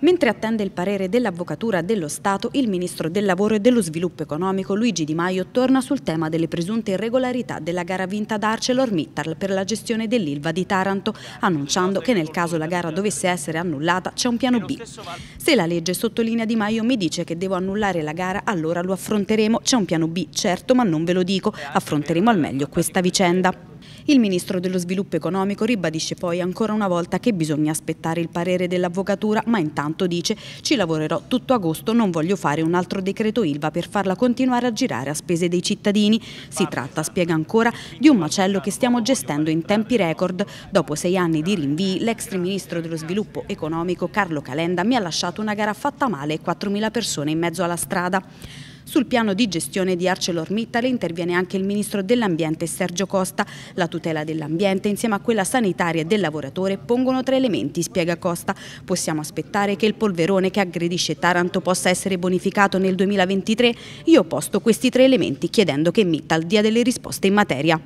Mentre attende il parere dell'Avvocatura dello Stato, il Ministro del Lavoro e dello Sviluppo Economico Luigi Di Maio torna sul tema delle presunte irregolarità della gara vinta da ArcelorMittal per la gestione dell'Ilva di Taranto, annunciando che nel caso la gara dovesse essere annullata c'è un piano B. Se la legge sottolinea Di Maio mi dice che devo annullare la gara, allora lo affronteremo, c'è un piano B, certo, ma non ve lo dico, affronteremo al meglio questa vicenda. Il ministro dello sviluppo economico ribadisce poi ancora una volta che bisogna aspettare il parere dell'avvocatura, ma intanto dice ci lavorerò tutto agosto, non voglio fare un altro decreto ILVA per farla continuare a girare a spese dei cittadini. Si tratta, spiega ancora, di un macello che stiamo gestendo in tempi record. Dopo sei anni di rinvii, l'ex ministro dello sviluppo economico Carlo Calenda mi ha lasciato una gara fatta male e 4.000 persone in mezzo alla strada. Sul piano di gestione di ArcelorMittal interviene anche il ministro dell'Ambiente Sergio Costa. La tutela dell'ambiente insieme a quella sanitaria e del lavoratore pongono tre elementi, spiega Costa. Possiamo aspettare che il polverone che aggredisce Taranto possa essere bonificato nel 2023? Io posto questi tre elementi chiedendo che Mittal dia delle risposte in materia.